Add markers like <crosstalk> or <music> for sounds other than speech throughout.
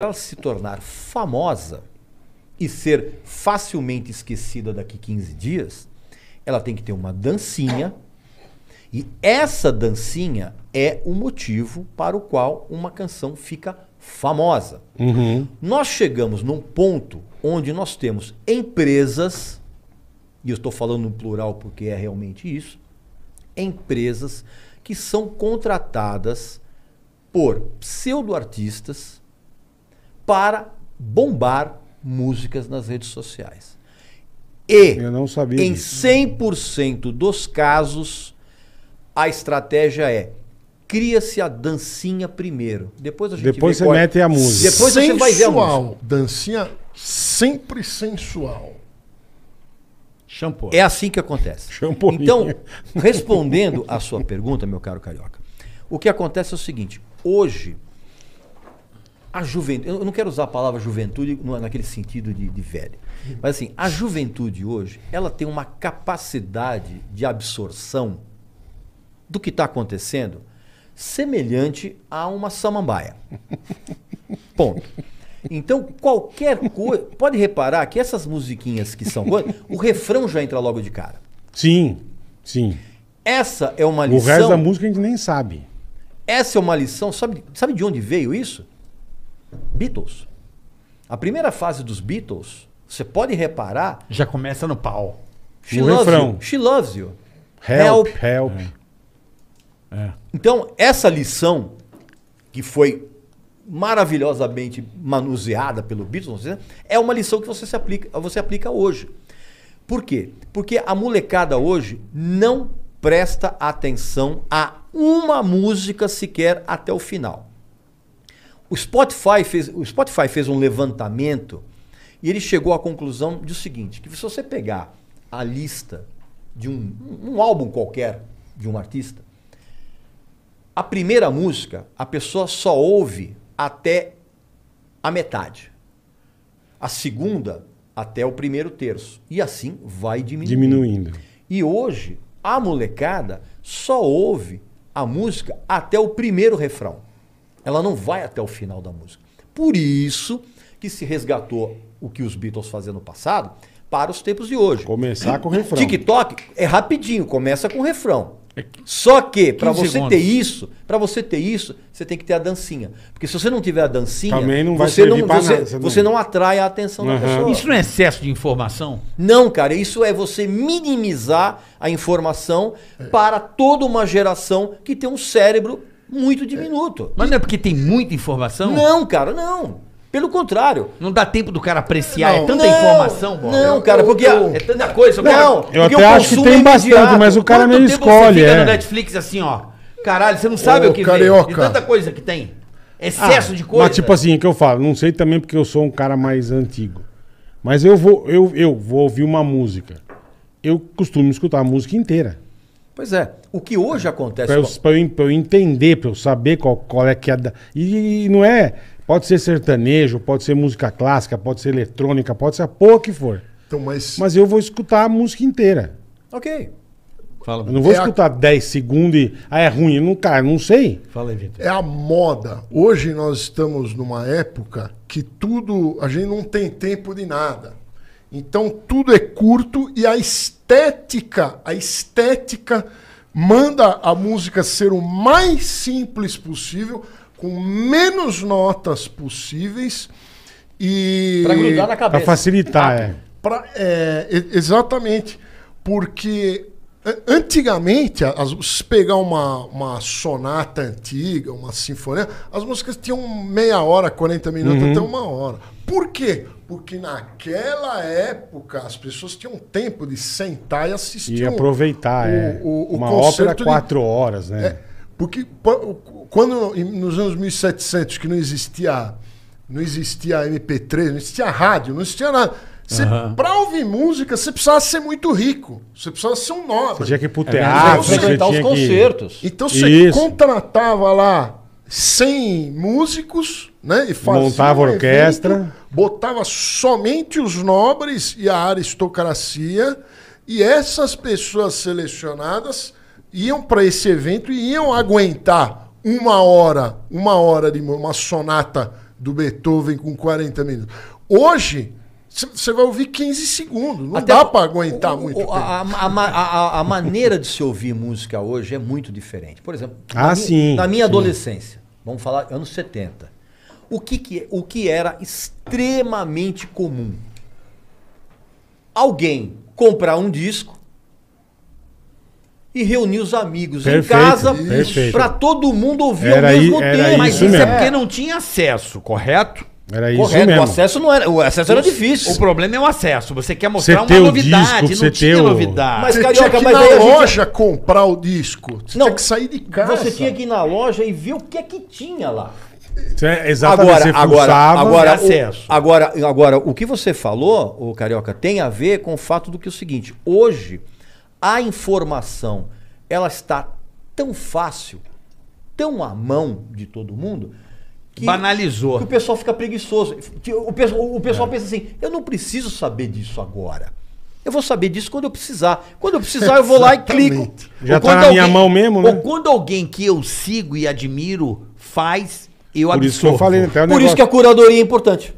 ela se tornar famosa e ser facilmente esquecida daqui 15 dias, ela tem que ter uma dancinha. E essa dancinha é o motivo para o qual uma canção fica famosa. Uhum. Nós chegamos num ponto onde nós temos empresas, e eu estou falando no plural porque é realmente isso, empresas que são contratadas por pseudo-artistas para bombar músicas nas redes sociais. E Eu não sabia em disso. 100% dos casos, a estratégia é cria-se a dancinha primeiro. Depois a gente Depois você qual... É. mete a música. Depois sensual. você vai ver a música. Dancinha sempre sensual. Shampoo. É assim que acontece. Champolinha. Então, respondendo à sua pergunta, meu caro carioca, o que acontece é o seguinte: hoje a juventude. Eu não quero usar a palavra juventude naquele sentido de, de velho. Mas assim, a juventude hoje, ela tem uma capacidade de absorção do que está acontecendo semelhante a uma samambaia. Ponto. Então, qualquer coisa. Pode reparar que essas musiquinhas que são. O refrão já entra logo de cara. Sim, sim. Essa é uma lição. O resto da música a gente nem sabe. Essa é uma lição. Sabe, sabe de onde veio isso? Beatles. A primeira fase dos Beatles, você pode reparar. Já começa no pau. She o loves you. She loves you. Help. Help. help. É. é. Então, essa lição, que foi maravilhosamente manuseada pelo Beatles, né, é uma lição que você, se aplica, você aplica hoje. Por quê? Porque a molecada hoje não presta atenção a uma música sequer até o final. O Spotify fez, o Spotify fez um levantamento e ele chegou à conclusão do seguinte, que se você pegar a lista de um, um álbum qualquer de um artista, a primeira música a pessoa só ouve até a metade. A segunda até o primeiro terço. E assim vai diminuindo. Diminuindo. E hoje a molecada só ouve a música até o primeiro refrão. Ela não vai até o final da música. Por isso que se resgatou o que os Beatles faziam no passado para os tempos de hoje. Começar com o refrão. TikTok é rapidinho, começa com o refrão. É Só que para você segundos. ter isso, para você ter isso, você tem que ter a dancinha, porque se você não tiver a dancinha, Também não vai você não você, nada, você, você não... não atrai a atenção uhum. da pessoa. Isso não é excesso de informação? Não, cara, isso é você minimizar a informação é. para toda uma geração que tem um cérebro muito diminuto. Mas não é porque tem muita informação? Não, cara, não. Pelo contrário. Não dá tempo do cara apreciar, é não, é tanta não, informação, Bob. Não, cara, é porque eu, é tanta coisa. Não, cara, eu até acho que tem é bastante, mas o cara não meio escolhe. Você fica é. no Netflix assim, ó. Caralho, você não sabe Ô, o que carioca. vê. tanta coisa que tem. Excesso ah, de coisa. Mas tipo assim, o que eu falo, não sei também porque eu sou um cara mais antigo. Mas eu vou, eu, eu vou ouvir uma música. Eu costumo escutar a música inteira. Pois é. O que hoje é. acontece. Para eu, com... eu, eu, entender, para eu saber qual, qual é que é. Da... E, e, não é. Pode ser sertanejo, pode ser música clássica, pode ser eletrônica, pode ser a porra que for. Então, mas... mas eu vou escutar a música inteira. Ok. Fala, eu não vou é escutar a... 10 segundos e. Ah, é ruim. Eu não, cara, não sei. Fala aí, Vitor. É a moda. Hoje nós estamos numa época que tudo. A gente não tem tempo de nada. Então tudo é curto e a estética, a estética manda a música ser o mais simples possível, com menos notas possíveis e para grudar na cabeça, para facilitar, é. Pra, é, exatamente, porque Antigamente, as, se pegar uma, uma sonata antiga, uma sinfonia, as músicas tinham meia hora, 40 minutos, uhum. até uma hora. Por quê? porque naquela época as pessoas tinham tempo de sentar e assistir. E aproveitar, o, é. o, o Uma ópera de... quatro horas, né? É, porque quando nos anos 1700 que não existia não existia MP3, não existia rádio, não existia nada. para uhum. ouvir música, você precisava ser muito rico. Você precisava ser um nobre. Você tinha que ir pro é teatro, é, você tinha os concertos. Então você Isso. contratava lá 100 músicos, né? E fazia Montava um evento, orquestra. Botava somente os nobres e a aristocracia. E essas pessoas selecionadas iam para esse evento e iam aguentar uma hora, uma hora de uma sonata do Beethoven com 40 minutos. Hoje, você vai ouvir 15 segundos. Não Até dá para aguentar o, muito. O, a, a, a, maneira de se ouvir música hoje é muito diferente. Por exemplo, ah, na, sim, minha, na minha sim. adolescência, vamos falar anos 70, o que, que, o que era extremamente comum? Alguém comprar um disco e reunir os amigos perfeito, em casa para todo mundo ouvir era ao mesmo i, tempo. Mas isso, isso é porque não tinha acesso, correto? Era isso Correto, mesmo. o acesso não era, o acesso era difícil. O problema é o acesso. Você quer mostrar uma novidade, disco, você não tem tinha novidade. Mas, Você Carioca, tinha que ir aí na gente- loja comprar o disco. Você tinha que sair de casa. Você tinha que ir na loja e ver o que é que tinha lá. Você- é Exatamente, Agora, você agora, agora, o- agora, agora, o que você falou, o carioca, tem a ver com o fato do que é o seguinte: hoje a informação ela está tão fácil, tão à mão de todo mundo que banalizou. Que o pessoal fica preguiçoso. O pessoal, o pessoal é. pensa assim: eu não preciso saber disso agora. Eu vou saber disso quando eu precisar. Quando eu precisar, eu vou lá e clico. Já tá na alguém, minha mão mesmo, né? Ou quando alguém que eu sigo e admiro faz, eu Por isso que eu falei até né? o Por isso que a curadoria é importante.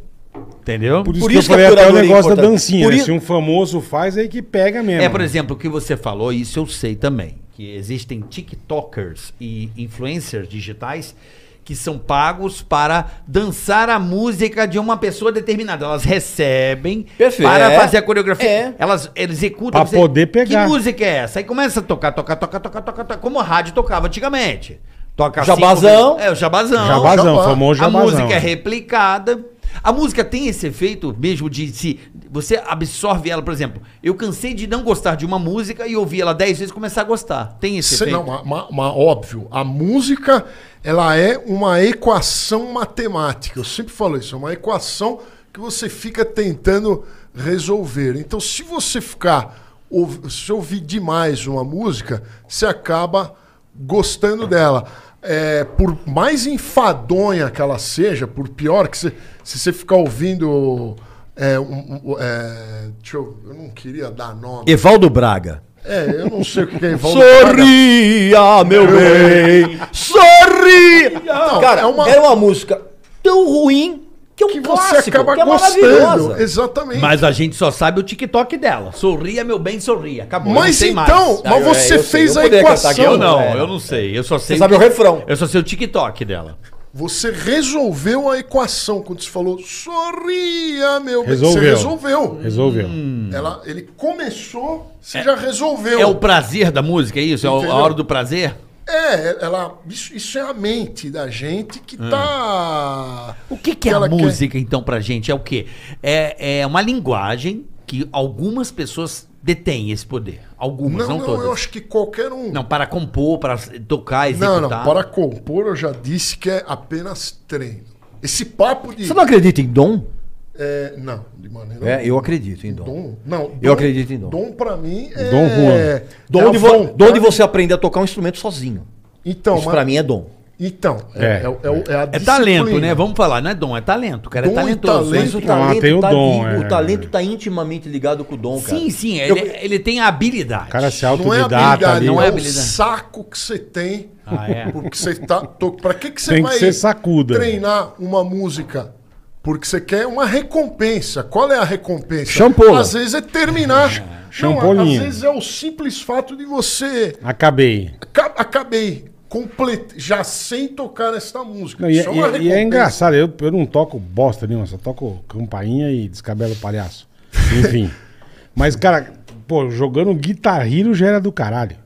Entendeu? Por isso, por isso que eu falei até ah, o negócio é da dancinha. Né? Isso... Se um famoso faz, aí é que pega mesmo. É, né? por exemplo, o que você falou, isso eu sei também. Que existem tiktokers e influencers digitais que são pagos para dançar a música de uma pessoa determinada. Elas recebem Perfeito. para é. fazer a coreografia. É. Elas executam. Para poder pegar. Que música é essa? Aí começa a tocar, tocar, tocar, tocar, tocar, tocar como a rádio tocava antigamente. Toca jabazão. Cinco... É, o jabazão. Jabazão, famoso jabazão. A música é replicada a música tem esse efeito mesmo de se você absorve ela, por exemplo, eu cansei de não gostar de uma música e ouvir ela dez vezes e começar a gostar. Tem esse efeito? Não, uma, óbvio. A música, ela é uma equação matemática. Eu sempre falo isso, é uma equação que você fica tentando resolver. Então, se você ficar se ouvir demais uma música, você acaba gostando dela é, por mais enfadonha que ela seja, por pior que você se você ficar ouvindo. É, um, um, é, eu, eu, não queria dar nome. Evaldo Braga. É, eu não sei o que é Evaldo Sorria, Braga. meu bem! <laughs> Sorria! Não, cara, é uma... era uma música tão ruim que é um que clássico, você acaba que é gostando. Exatamente. Mas a gente só sabe o TikTok dela. Sorria, meu bem, sorria. Acabou. Mas então, mas você fez a equação. eu não, é. eu não sei. Eu só sei. Você o sabe o refrão. Eu só sei o TikTok dela. Você resolveu a equação quando você falou sorria, meu resolveu. Bem. Você resolveu. Resolveu. Hum. Ela, ele começou, você é, já resolveu. É o prazer da música, é isso? É Entendeu? É a hora do prazer? É, ela, isso, isso, é a mente da gente que hum. tá. O que, que, é que é a música, quer... então, pra gente? É o quê? É, é uma linguagem que algumas pessoas detêm esse poder. Algumas, não, não, não todas. Eu acho que qualquer um. Não, para compor, para tocar, executar. Não, não, para compor eu já disse que é apenas treino. Esse papo de. Você não acredita em dom? É, não, de maneira. É, eu acredito em dom. dom não, dom, eu acredito em dom. Dom para mim é. Dom Juan. Dom, é de, vo, dom de você aprender a tocar um instrumento sozinho. Então, Isso mas... para mim é dom. Então, é, é, é, é, talento, né? Vamos falar, não é dom, é talento. O cara é talentoso. Talento, o talento tem o dom. O talento tá intimamente ligado com o dom, cara. Sim, sim, ele, tem a habilidade. O cara se autodidata ali. Não é habilidade. É o saco que você tem. Ah, é. Porque você tá. Pra que, que você vai treinar uma música porque você quer uma recompensa. Qual é a recompensa? Shampoo. Às vezes é terminar. É, shampoo Não, às vezes é o simples fato de você. Acabei. Acab acabei completo já sem tocar nessa música. Não, e, é é, e, é engraçado, eu, eu não toco bosta nenhuma, só toco campainha e descabelo palhaço. <laughs> Enfim. Mas, cara, pô, jogando Guitar já era do caralho.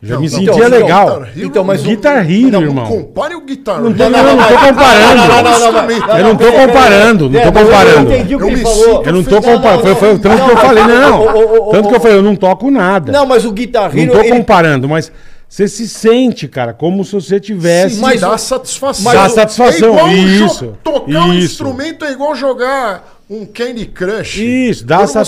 Já não, me sentia então, legal. Guitar Hero, então, mas não, Guitar Hero, não, irmão. Compare o Guitar Hero. Não, tô, não, não, não tô comparando. Eu não tô comparando, não tô comparando. Eu entendi o que ele falou. Eu não tô comparando. Foi, o tanto que eu falei, não. Tanto que eu falei, eu não toco nada. Não, mas o Guitar Hero... Não tô comparando, mas... Você se sente, cara, como se você tivesse. Sim, mas dá satisfação. Mas dá satisfação. É isso. Tocar isso. um instrumento é igual jogar um Candy Crush. Isso, dá satisfação.